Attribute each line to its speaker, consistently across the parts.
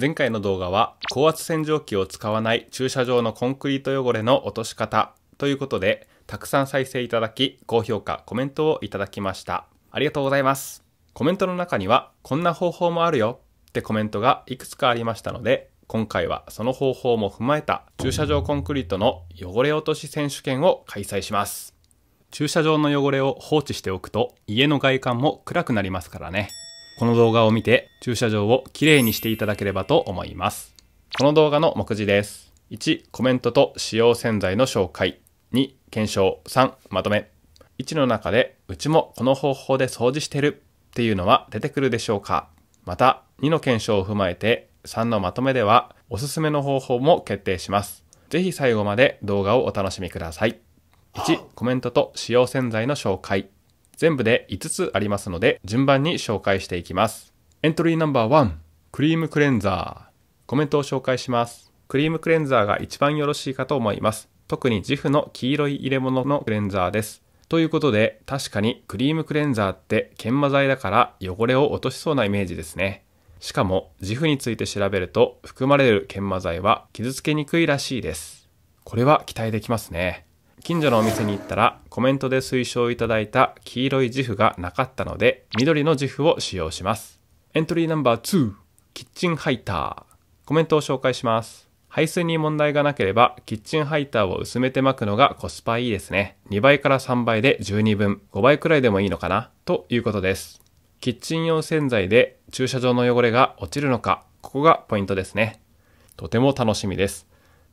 Speaker 1: 前回の動画は高圧洗浄機を使わない駐車場のコンクリート汚れの落とし方ということでたくさん再生いただき高評価コメントをいただきましたありがとうございますコメントの中にはこんな方法もあるよってコメントがいくつかありましたので今回はその方法も踏まえた駐車場コンクリートの汚れ落とし選手権を開催します駐車場の汚れを放置しておくと家の外観も暗くなりますからねこの動画を見て駐車場をきれいにしていただければと思います。この動画の目次です。1、コメントと使用洗剤の紹介。2、検証。3、まとめ。1の中で、うちもこの方法で掃除してるっていうのは出てくるでしょうかまた、2の検証を踏まえて、3のまとめでは、おすすめの方法も決定します。ぜひ最後まで動画をお楽しみください。1、コメントと使用洗剤の紹介。全部で5つありますので、順番に紹介していきます。エントリーナンバー1、クリームクレンザー。コメントを紹介します。クリームクレンザーが一番よろしいかと思います。特にジ i f の黄色い入れ物のクレンザーです。ということで、確かにクリームクレンザーって研磨剤だから汚れを落としそうなイメージですね。しかも、ジフについて調べると含まれる研磨剤は傷つけにくいらしいです。これは期待できますね。近所のお店に行ったらコメントで推奨いただいた黄色い自負がなかったので緑の自負を使用しますエントリーナンバー2キッチンハイターコメントを紹介します排水に問題がなければキッチンハイターを薄めて巻くのがコスパいいですね2倍から3倍で12分5倍くらいでもいいのかなということですキッチン用洗剤で駐車場の汚れが落ちるのかここがポイントですねとても楽しみです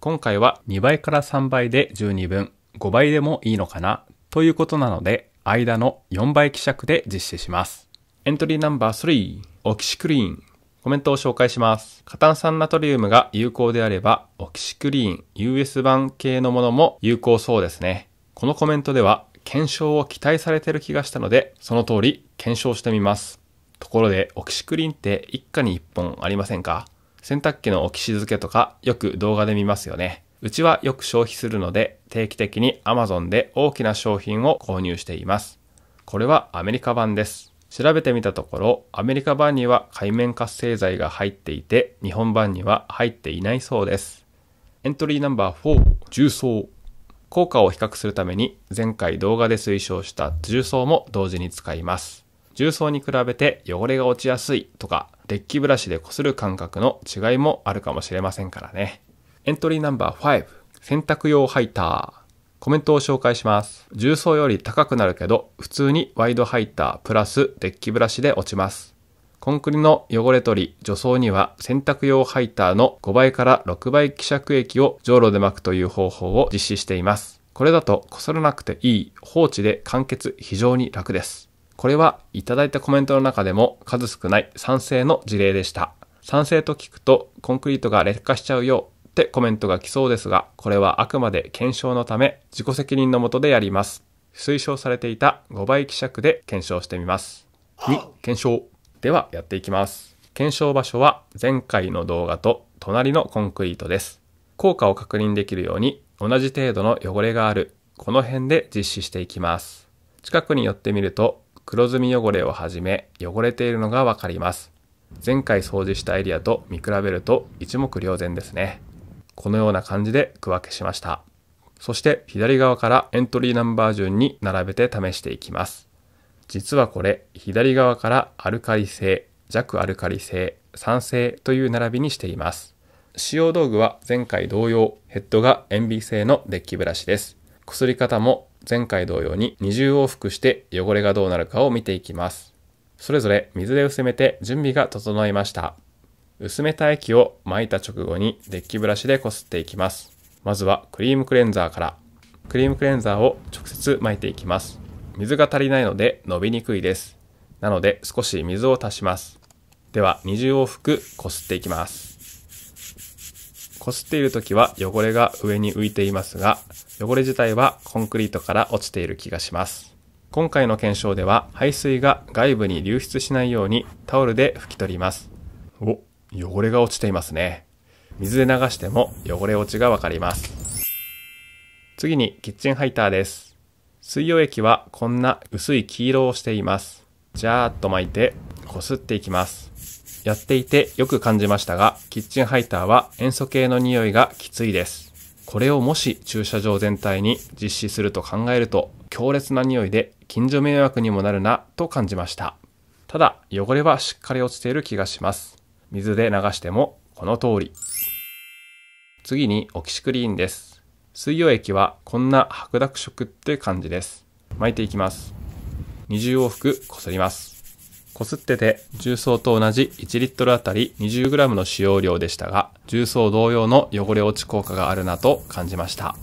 Speaker 1: 今回は2倍から3倍で12分5倍でもいいのかなということなので、間の4倍希釈で実施します。エントリーナンバー3、オキシクリーン。コメントを紹介します。過炭酸ナトリウムが有効であれば、オキシクリーン US 版系のものも有効そうですね。このコメントでは、検証を期待されてる気がしたので、その通り検証してみます。ところで、オキシクリーンって一家に一本ありませんか洗濯機のオキシ漬けとかよく動画で見ますよね。うちはよく消費するので定期的に Amazon で大きな商品を購入しています。これはアメリカ版です。調べてみたところ、アメリカ版には海面活性剤が入っていて、日本版には入っていないそうです。エントリーナンバー4、重曹。効果を比較するために、前回動画で推奨した重曹も同時に使います。重曹に比べて汚れが落ちやすいとか、デッキブラシで擦る感覚の違いもあるかもしれませんからね。エントリーナンバー5、洗濯用ハイター。コメントを紹介します。重曹より高くなるけど、普通にワイドハイタープラスデッキブラシで落ちます。コンクリの汚れ取り、除草には洗濯用ハイターの5倍から6倍希釈液を上路で巻くという方法を実施しています。これだとこすらなくていい放置で完結非常に楽です。これはいただいたコメントの中でも数少ない賛成の事例でした。賛成と聞くとコンクリートが劣化しちゃうよってコメントが来そうですが、これはあくまで検証のため、自己責任のもとでやります。推奨されていた5倍希釈で検証してみます。2、検証。ではやっていきます。検証場所は前回の動画と隣のコンクリートです。効果を確認できるように、同じ程度の汚れがある、この辺で実施していきます。近くに寄ってみると、黒ずみ汚れをはじめ、汚れているのがわかります。前回掃除したエリアと見比べると一目瞭然ですね。このような感じで区分けしました。そして左側からエントリーナンバー順に並べて試していきます。実はこれ、左側からアルカリ性、弱アルカリ性、酸性という並びにしています。使用道具は前回同様、ヘッドが塩ビ製のデッキブラシです。擦り方も前回同様に二重往復して汚れがどうなるかを見ていきます。それぞれ水で薄めて準備が整いました。薄めた液を巻いた直後にデッキブラシでこすっていきます。まずはクリームクレンザーから。クリームクレンザーを直接巻いていきます。水が足りないので伸びにくいです。なので少し水を足します。では20往復こすっていきます。こすっている時は汚れが上に浮いていますが、汚れ自体はコンクリートから落ちている気がします。今回の検証では排水が外部に流出しないようにタオルで拭き取ります。お汚れが落ちていますね。水で流しても汚れ落ちがわかります。次にキッチンハイターです。水溶液はこんな薄い黄色をしています。ジャーっと巻いてこすっていきます。やっていてよく感じましたが、キッチンハイターは塩素系の匂いがきついです。これをもし駐車場全体に実施すると考えると、強烈な匂いで近所迷惑にもなるなと感じました。ただ、汚れはしっかり落ちている気がします。水で流してもこの通り。次にオキシクリーンです。水溶液はこんな白濁色って感じです。巻いていきます。20往復こすります。こすってて重曹と同じ1リットルあたり 20g の使用量でしたが、重曹同様の汚れ落ち効果があるなと感じました。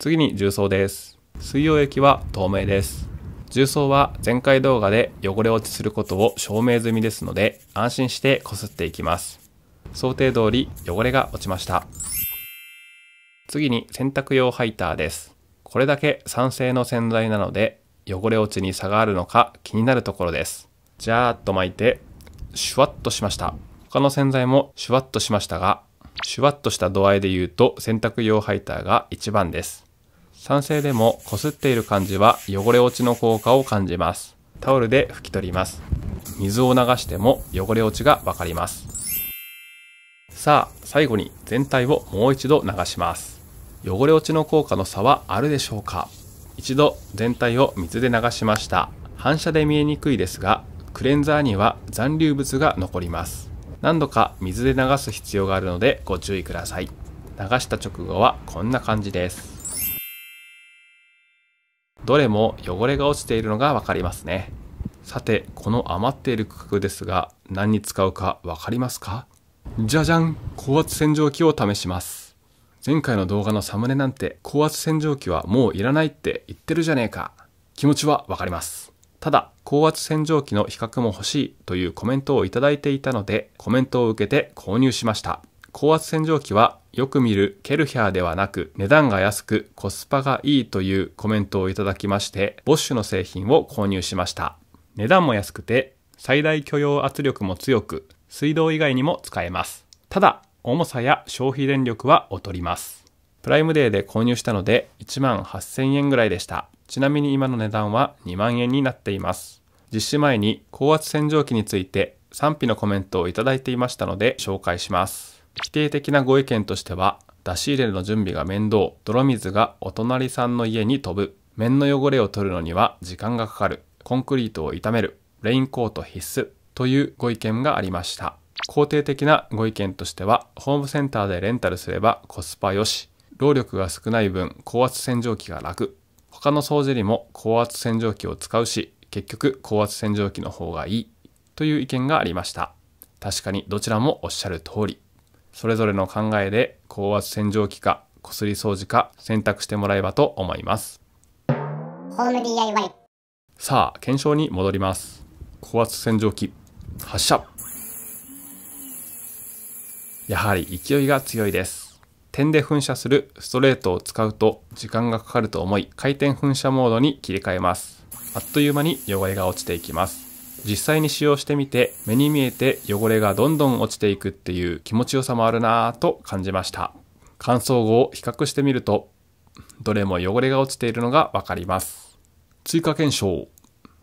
Speaker 1: 次に重曹です。水溶液は透明です。重曹は前回動画で汚れ落ちすることを証明済みですので安心してこすっていきます。想定通り汚れが落ちました。次に洗濯用ハイターです。これだけ酸性の洗剤なので汚れ落ちに差があるのか気になるところです。ジャーっと巻いてシュワッとしました。他の洗剤もシュワッとしましたが、シュワッとした度合いで言うと洗濯用ハイターが一番です。酸性でも擦っている感じは汚れ落ちの効果を感じます。タオルで拭き取ります。水を流しても汚れ落ちがわかります。さあ、最後に全体をもう一度流します。汚れ落ちの効果の差はあるでしょうか一度全体を水で流しました。反射で見えにくいですが、クレンザーには残留物が残ります。何度か水で流す必要があるのでご注意ください。流した直後はこんな感じです。どれも汚れが落ちているのがわかりますね。さて、この余っている区画ですが、何に使うかわかりますかじゃじゃん高圧洗浄機を試します。前回の動画のサムネなんて、高圧洗浄機はもういらないって言ってるじゃねえか。気持ちはわかります。ただ、高圧洗浄機の比較も欲しいというコメントをいただいていたので、コメントを受けて購入しました。高圧洗浄機はよく見るケルヒャーではなく値段が安くコスパがいいというコメントをいただきまして、ボッシュの製品を購入しました。値段も安くて、最大許容圧力も強く、水道以外にも使えます。ただ、重さや消費電力は劣ります。プライムデーで購入したので1万8000円ぐらいでした。ちなみに今の値段は2万円になっています。実施前に高圧洗浄機について賛否のコメントをいただいていましたので紹介します。否定的なご意見としては、出し入れの準備が面倒、泥水がお隣さんの家に飛ぶ、面の汚れを取るのには時間がかかる、コンクリートを傷める、レインコート必須というご意見がありました。肯定的なご意見としては、ホームセンターでレンタルすればコスパ良し、労力が少ない分高圧洗浄機が楽、他の掃除にも高圧洗浄機を使うし、結局高圧洗浄機の方がいいという意見がありました。確かにどちらもおっしゃる通り。それぞれの考えで高圧洗浄機かこすり掃除か選択してもらえばと思いますホーム DIY さあ検証に戻ります高圧洗浄機発射やはり勢いが強いです点で噴射するストレートを使うと時間がかかると思い回転噴射モードに切り替えますあっという間に汚れが落ちていきます実際に使用してみて目に見えて汚れがどんどん落ちていくっていう気持ちよさもあるなぁと感じました乾燥後を比較してみるとどれも汚れが落ちているのがわかります追加検証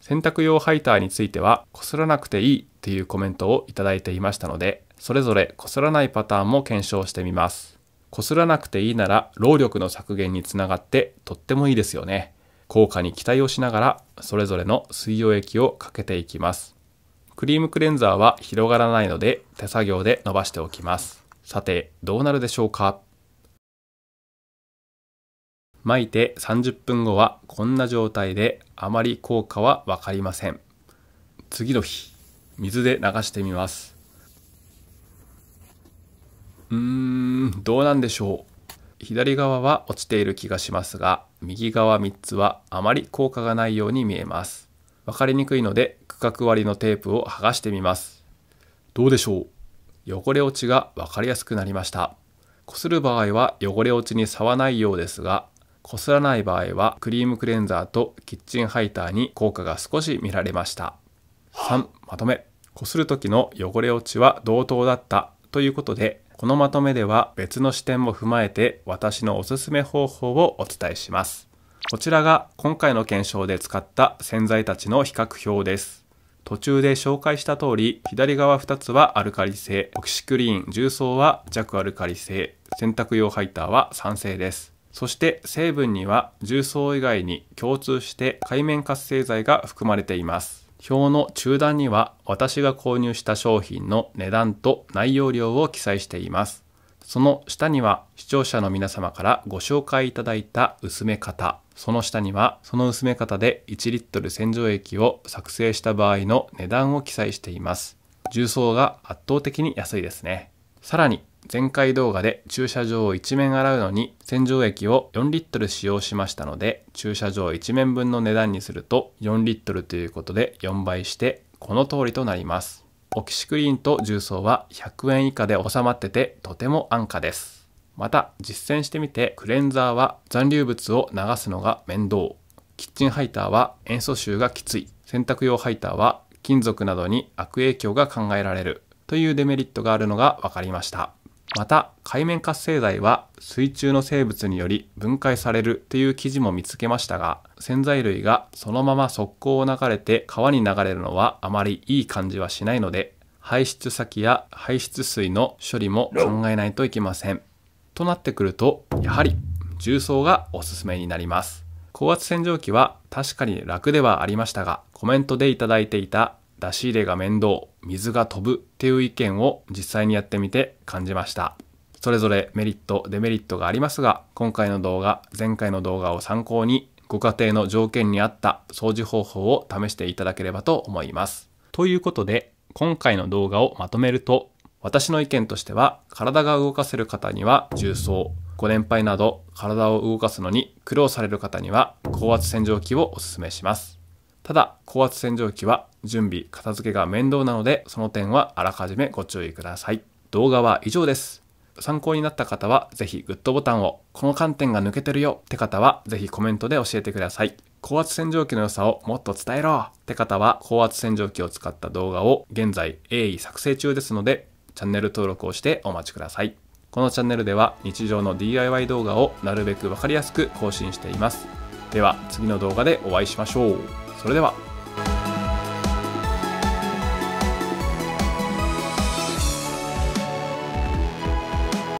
Speaker 1: 洗濯用ハイターについてはこすらなくていいっていうコメントをいただいていましたのでそれぞれこすらないパターンも検証してみますこすらなくていいなら労力の削減につながってとってもいいですよね効果に期待をしながらそれぞれの水溶液をかけていきますクリームクレンザーは広がらないので手作業で伸ばしておきますさてどうなるでしょうか巻いて30分後はこんな状態であまり効果は分かりません次の日水で流してみますうーんどうなんでしょう左側は落ちている気がしますが右側3つはあまり効果がないように見えます。分かりにくいので区画割りのテープを剥がしてみます。どうでしょう汚れ落ちが分かりやすくなりました。擦る場合は汚れ落ちに差はないようですが、こすらない場合はクリームクレンザーとキッチンハイターに効果が少し見られました。3、まとめ。こする時の汚れ落ちは同等だったということで、このまとめでは別の視点も踏まえて私のおすすめ方法をお伝えします。こちらが今回の検証で使った洗剤たちの比較表です。途中で紹介した通り、左側2つはアルカリ性、オキシクリーン重曹は弱アルカリ性、洗濯用ハイターは酸性です。そして成分には重曹以外に共通して界面活性剤が含まれています。表の中段には私が購入した商品の値段と内容量を記載しています。その下には視聴者の皆様からご紹介いただいた薄め方。その下にはその薄め方で1リットル洗浄液を作成した場合の値段を記載しています。重曹が圧倒的に安いですね。さらに前回動画で駐車場を一面洗うのに洗浄液を4リットル使用しましたので駐車場1面分の値段にすると4リットルということで4倍してこの通りとなりますオキシクリーンと重曹は100円以下で収まっててとても安価ですまた実践してみてクレンザーは残留物を流すのが面倒キッチンハイターは塩素臭がきつい洗濯用ハイターは金属などに悪影響が考えられるというデメリットがあるのが分かりましたまた海面活性剤は水中の生物により分解されるという記事も見つけましたが洗剤類がそのまま側溝を流れて川に流れるのはあまりいい感じはしないので排出先や排出水の処理も考えないといけませんとなってくるとやはり重曹がおすすめになります高圧洗浄機は確かに楽ではありましたがコメントでいただいていた出し入れが面倒、水が飛ぶっていう意見を実際にやってみて感じました。それぞれメリット、デメリットがありますが、今回の動画、前回の動画を参考に、ご家庭の条件に合った掃除方法を試していただければと思います。ということで、今回の動画をまとめると、私の意見としては、体が動かせる方には重曹、ご年配など体を動かすのに苦労される方には高圧洗浄機をお勧めします。ただ、高圧洗浄機は準備、片付けが面倒なので、その点はあらかじめご注意ください。動画は以上です。参考になった方は、ぜひグッドボタンを、この観点が抜けてるよって方は、ぜひコメントで教えてください。高圧洗浄機の良さをもっと伝えろって方は、高圧洗浄機を使った動画を現在鋭意作成中ですので、チャンネル登録をしてお待ちください。このチャンネルでは日常の DIY 動画をなるべくわかりやすく更新しています。では次の動画でお会いしましょう。それでは。